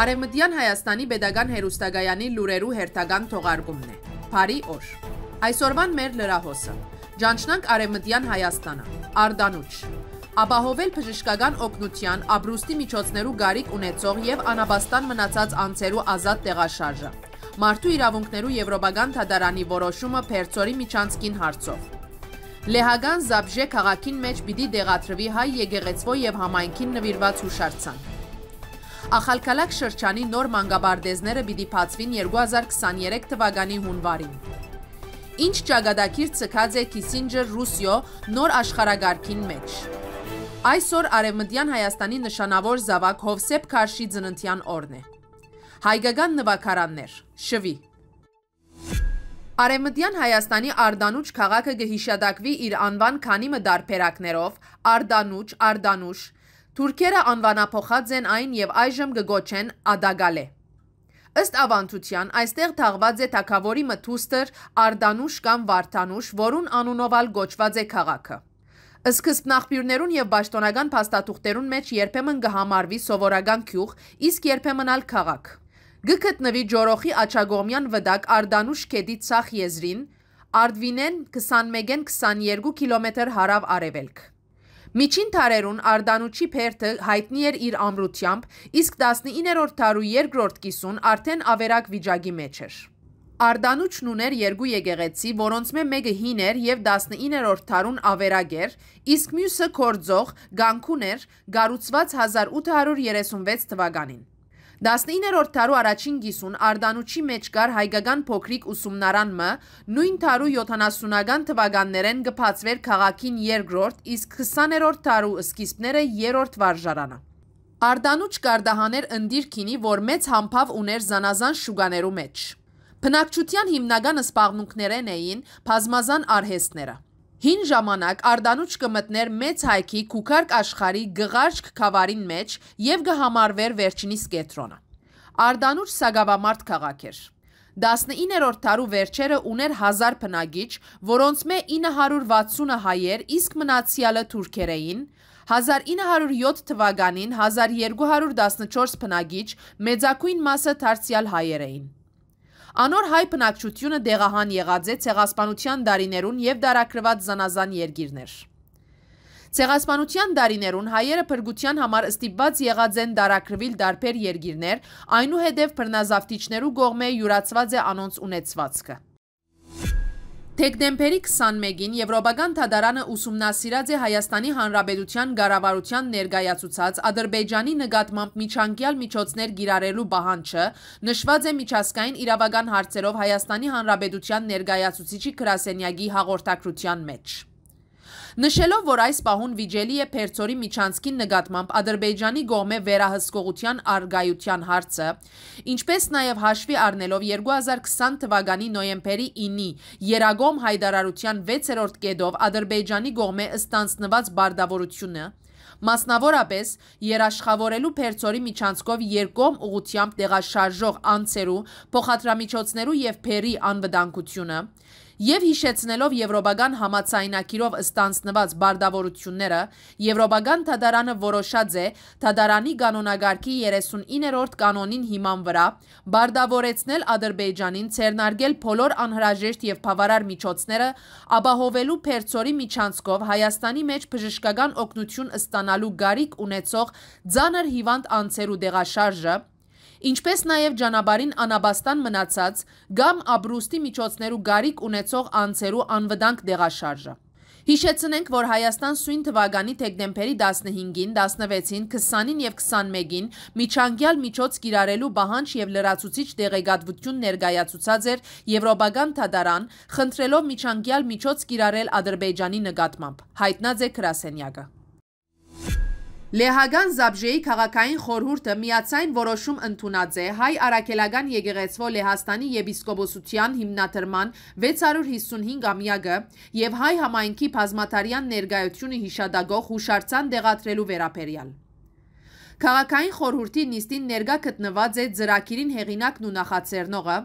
Արեմդյան Հայաստանի բեդագան հերուստագայանի լուրերու հերթական թողարգումն է։ Բարի օր։ Այսօրվան մեր լրահոսը։ Ճանչնանք Արեմդյան Հայաստանը։ Արդանուչ։ Աբահովել բժշկական օգնության, ապրուստի միջոցներու գարիք ունեցող եւ անաբաստան մնացած անձերու ազատ տեղաշարժը։ Մարդու իրավունքներու եվրոպական թադարանի որոշումը Փերծորի միջանցքին հարցով։ Լեհական Զաբժե քաղաքին մեջ պիտի դեղատրվի հայ եկեղեցվո եւ համայնքին նվիրված հուշարձան։ Ախալքալակ շրջանի նոր մանգաբարդեզները պիտի փացվին 2023 թվականի հունվարին։ Ինչ ճագադակիր ցկած է Քիսինջեր Ռուսիո նոր աշխարհագարքին մեջ։ Այսօր Արևմտյան Հայաստանի նշանավոր զավակ Հովսեփ Քաշի ծննդյան օրն է։ Հայկական նվակարաններ, շվի։ Արևմտյան Հայաստանի Արդանուչ քաղաքը գհիշադակվի իր անվան քանի մը դարբերակներով՝ Արդանուչ, Արդանուշ, Թուրքերը անվանափոխած են այն եւ այժմ գգոչեն Ադագալե։ Ըստ ավանդության այստեղ թաղված է թակավորի մթուստր Արդանուշ կամ Վարդանուշ, որուն անունով ալ գոչված է քաղաքը։ Սկսպ նախբյուրներուն և բաշտոնական պաստատուղթերուն մեջ երբեմն գհամարվի սովորական կյուղ, իսկ երբեմն ալ քաղաք։ Գկտնվի ջորոխի աչագոմյան վդակ արդանուշ կետի ծախ եզրին, արդվինեն 21-22 կիլոմետր հարավ արևելք։ Միջին թարերուն Արդանուչի Փերթը հայտնի էր իր ամրությամբ, իսկ 19-րդ դարու երկրորդ կիսուն արդեն ավերակ վիճակի մեջ էր։ Արդանուչն ուներ երկու եկեղեցի, որոնց մե մեկը հին էր և 19-րդ թարուն ավերակ էր, իսկ մյուսը կործող գանքուն էր գարուցված 1836 թվականին։ 19-րդ տարու առաջին գիսուն արդանուչի մեջ կար հայգական փոքրիկ ուսումնարան մը, նույն տարու 70-ական թվականներեն գպացվեր կաղաքին երգրորդ, իսկ 20-րդ տարու սկիսպները երորդ վարժարանը։ Արդանուչ կարդահաներ ընդիր կինի, որ մեծ համպավ ուներ զանազան շուգաներու մեջ։ Պնակչության հիմնական սպաղմունքներեն էին պազմազան արհեսները։ Հին ժամանակ արդանուչ կմտներ մեծ հայքի կուկարկ աշխարի գղարջք կավարին մեջ և գհամարվեր վերջինիս կետրոնը։ Արդանուչ սագավամարդ կաղաք էր։ 19-րդ տարու վերջերը ուներ հազար պնագիչ, որոնց մե 960-ը հայեր, իսկ մնացիալը թուրքեր էին, 1907 թվականին 1214 պնագիչ մեծակույն մասը թարցիալ հայեր էին։ Անոր հայ բնակչությունը դեղահան եղած է ցեղասպանության դարիներուն եւ դարակրված զանազան երկիրներ։ Ցեղասպանության դարիներուն հայերը բրգության համար ստիպված եղած են դարակրվել դարբեր երկիրներ, այնուհետև բռնազավթիչներու գողմե յուրացված է անոնց ունեցվածքը։ Թեկտեմբերի 21-ին Եվրոպական թադարանը ուսումնասիրած է Հայաստանի Հանրապետության գարավարության ներգայացուցած ադրբեջանի նգատմամբ միջանկյալ միջոցներ գիրարելու բահանչը, նշված է միջասկային իրավական հարցերով Հայաստանի Հանրապետության ներգայացուցիչի Քրասենյագի հաղորդակրության մեջ նշելով, որ այս պահուն վիճելի է Փերծորի միջանցքին նկատմամբ Ադրբեջանի գողմե վերահսկողության արգայության հարցը, ինչպես նաև հաշվի առնելով 2020 թվականի նոյեմբերի 9-ի Երագոմ հայդարարության 6-րդ կետով Ադրբեջանի գողմե ստանցնված բարդավորությունը, Մասնավորապես երաշխավորելու Փերծորի միջանցքով երկում ուղությամբ տեղաշարժող անցերու, փոխադրամիջոցներու եւ Փերի անվտանգությունը, Եվ հիշեցնելով եվրոպական համացայնակիրով ստանցնված բարդավորությունները, եվրոպական թադարանը որոշած է թադարանի կանոնագարկի 39-րդ կանոնին հիման վրա բարդավորեցնել Ադրբեջանին ցերնարգել բոլոր անհրաժեշտ եւ բավարար միջոցները ապահովելու Փերծորի միջանցքով Հայաստանի մեջ բժշկական օգնություն ստանալու գարիք ունեցող ցաներ հիվանդ անձերու դեղաշարժը ինչպես նաև ճանապարհին անաբաստան մնացած կամ ապրուստի միջոցներու գարիկ ունեցող անձերու անվտանգ դեղաշարժը։ Հիշեցնենք, որ Հայաստան սույն թվականի թեկտեմբերի 15-ին, 16-ին, 20-ին եւ 21-ին միջանկյալ միջոց կիրառելու բահանջ եւ լրացուցիչ տեղեկատվություն ներկայացուցած էր Եվրոպական թադարան, խնդրելով միջանկյալ միջոց կիրառել Ադրբեջանի նկատմամբ։ Հայտնած է Կրասենյակը։ Լեհագան Զաբժեի քաղաքային խորհուրդը միացայն որոշում ընդունած է հայ արաքելական եկեղեցվո Լեհաստանի եպիսկոպոսության հիմնադրման 655-ամյակը եւ հայ համայնքի բազմաթարյան ներկայությունը հիշադակող հուշարձան դեղատրելու վերաբերյալ։ Քաղաքային խորհրդի նիստին ներկա գտնված է ծրագիրին հեղինակն ու նախաձեռնողը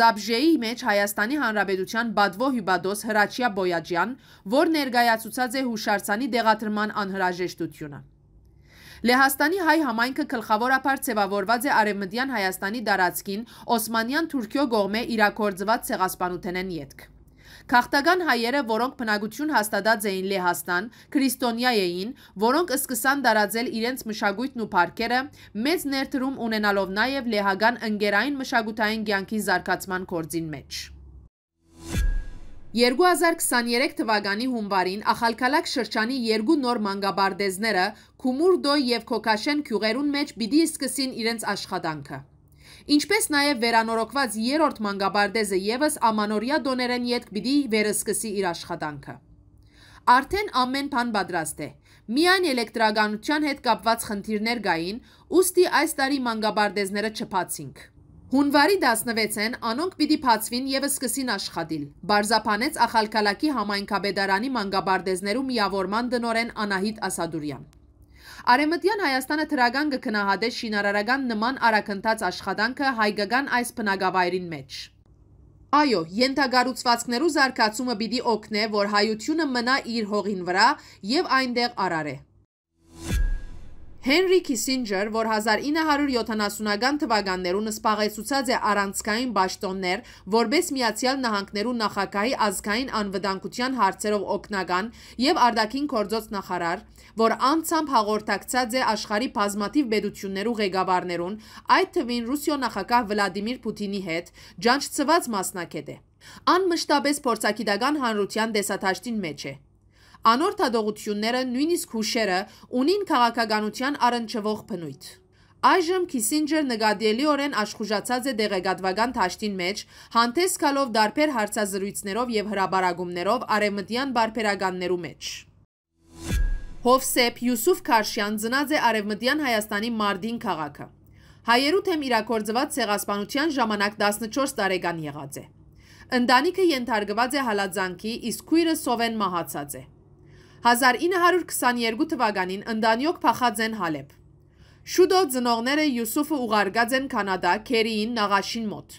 Զաբժեի մեջ Հայաստանի Հանրապետության Բադվո Հյուբադոս Հրաչյա Բոյաջյան, որ ներկայացուցած է հուշարձանի դեղատրման անհրաժեշտությունը։ Լեհաստանի հայ համայնքը գլխավորապես ձևավորված է Արևմտյան Հայաստանի դարածքին Օսմանյան Թուրքիո գողմե իրակորձված ցեղասպանութենեն յետք։ Քաղտական հայերը, որոնք բնակություն հաստատած էին Լեհաստան, քրիստոնյա էին, որոնք սկսան դարաձել իրենց մշակույթն ու парքերը, մեծ ներդրում ունենալով նաև լեհական ընկերային մշակութային կյանքի զարգացման գործին մեջ։ 2023 թվականի հունվարին Ախալքալաք շրջանի երկու նոր մանգաբարդեզները Քումուրդո և Քոքաշեն գյուղերուն մեջ պիտի սկսին իրենց աշխատանքը։ Ինչպես նաև վերանորոգված երրորդ մանգաբարդեզը ևս ամանորյա դոներեն ետք պիտի վերսկսի իր աշխատանքը։ Արդեն ամեն բան պատրաստ է։ Միայն էլեկտրականության հետ կապված խնդիրներ գային, ուստի այս տարի մանգաբարդեզները չփացինք։ Հունվարի 16-ին անոնք պիտի փացվին եւ սկսին աշխատիլ։ Բարզապանեց Ախալքալակի համայնքաբեդարանի մանգաբարդեզներու միավորման դնորեն Անահիտ Ասադուրյան։ Արեմտյան Հայաստանը թրագան կքնահատե շինարարական նման արակընթաց աշխատանքը հայկական այս բնակավայրին մեջ։ Այո, յենթագառուցվածքներու զարգացումը պիտի օգնե, որ հայությունը մնա իր հողին վրա եւ այնտեղ արարե։ Հենրի Քիսինջեր, որ 1970-ական թվականներուն սպաղեցուցած է առանցքային բաշտոններ, որպես Միացյալ Նահանգներու նախագահի ազգային անվտանգության հարցերով օգնական եւ արդակին գործոց նախարար, որ անցամբ հաղորդակցած է աշխարհի բազմաթիվ բեդություններու ղեկավարներուն, այդ թվին Ռուսիո նախագահ Վլադիմիր Պուտինի հետ ջանչցված մասնակետ է։ Անմշտապես փորձագիտական հանրության դեսաթաշտին մեջ է։ Անոր թադողությունները, նույնիսկ հուշերը ունին քաղաքականության առնչվող բնույթ։ Այժմ Քիսինջեր նկատելի օրեն աշխուժացած է դեղեկատվական թաշտին մեջ, հանդես գալով դարբեր հարցազրույցներով եւ հրաբարագումներով արևմտյան բարբերականներու մեջ։ Հովսեփ Յուսուֆ Քարշյան ծնած է արևմտյան Հայաստանի Մարդին քաղաքը։ Հայերու թեմ իրակորձված ցեղասպանության ժամանակ 14 տարեկան եղած է։ Ընտանիքը ենթարկված է հալածանքի, իսկ քույրը սովեն մահացած է։ 1922 թվականին ընդանյոք փախած են Հալեբ։ Շուտով ծնողները Յուսուֆը ուղարկած են Կանադա Քերիին Նաղաշին մոտ։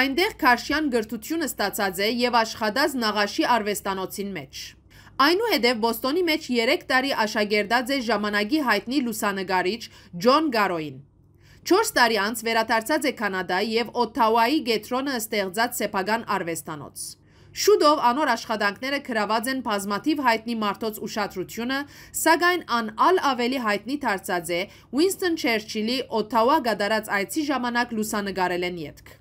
Այնտեղ Քարշյան գրթությունը ստացած է եւ աշխատած Նաղաշի արվեստանոցին մեջ։ Այնուհետև Բոստոնի մեջ 3 տարի աշակերտած է ժամանակի հայտնի լուսանգարիչ Ջոն Գարոին։ 4 տարի անց վերադարձած է Կանադա եւ Օթավայի գետրոնը ստեղծած սեփական արվեստանոց։ Շուտով անոր աշխատանքները գրաված են բազմաթիվ հայտնի մարդոց ուշադրությունը, սակայն անալ ավելի հայտնի դարձած է Winston Churchill-ի Օթավա գդարած այցի ժամանակ լուսանգարել են յետք։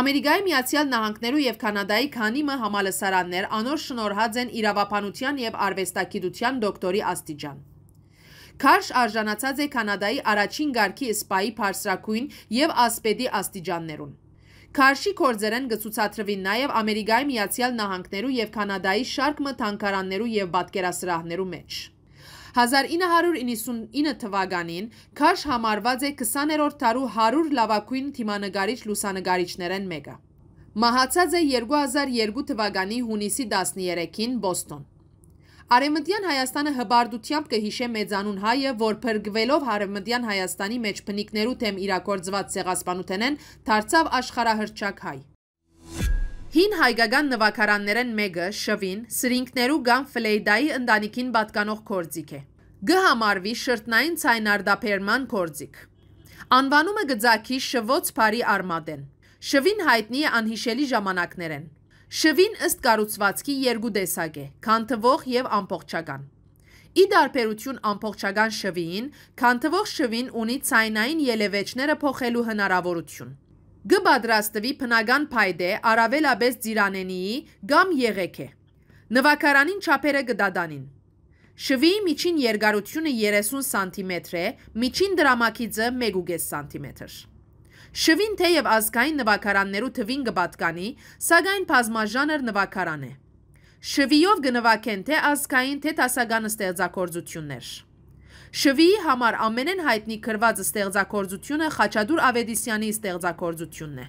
Ամերիկայի Միացյալ Նահանգներու եւ Կանադայի քանիմը համալսարաններ անոր շնորհած են իրավապանության եւ արվեստագիտության դոկտորի աստիճան։ Քարշ արժանացած է Կանադայի առաջին գարկի սպայի բարձրակույն եւ ասպետի աստիճաններուն։ Քարշի կորձերեն գծուցատրվին նաև Ամերիկայի Միացյալ Նահանգներու և Կանադայի շարք մը թանքարաններու և պատկերասրահներու մեջ։ 1999 թվականին Քարշ համարված է 20-րդ տարու 100 լավագույն թիմանգարիչ լուսանգարիչներեն մեկը։ Մահացած է 2002 թվականի հունիսի 13-ին Բոստոն։ Արևմտյան Հայաստանը հբարդությամբ կհիշե մեծանուն հայը, որ փրկվելով Արևմտյան Հայաստանի մեջ բնիկներու թեմ իրակորձված ցեղասպանութենեն դարձավ աշխարհահռչակ հայ։ Հին հայկական նվագարաններեն մեկը՝ շվին, սրինգներու կամ ֆլեյդայի ընտանիքին պատկանող կորձիկ է։ Գ համարվի շրտնային ցայնարդափերման կորձիկ։ Անվանումը գծակի շվոց բարի արմատեն։ Շվին հայտնի է անհիշելի ժամանակներեն։ Շվին ըստ կառուցվածքի երկու տեսակ է՝ քանթվող եւ ամբողջական։ Ի տարբերություն ամբողջական շվիին, քանթվող շվին ունի ցայնային ելևէջները փոխելու հնարավորություն։ Գ պատրաստվի բնական փայտե արավելապես ծիրանենիի կամ եղեքե։ Նվակարանին չափերը գդադանին։ Շվիի միջին երկարությունը 30 սանտիմետր է, միջին դրամակիցը 1.5 սանտիմետր։ Շվին թեև ազգային նվակարաններու թվին կպատկանի, սակայն բազմաժանր նվակարան է։ Շվիով գնվակեն թե ազգային, թե տասագանը ստեղծագործություններ։ Շվիի համար ամենեն հայտնի գրված ստեղծագործությունը Խաչադուր Ավետիսյանի ստեղծագործությունն է։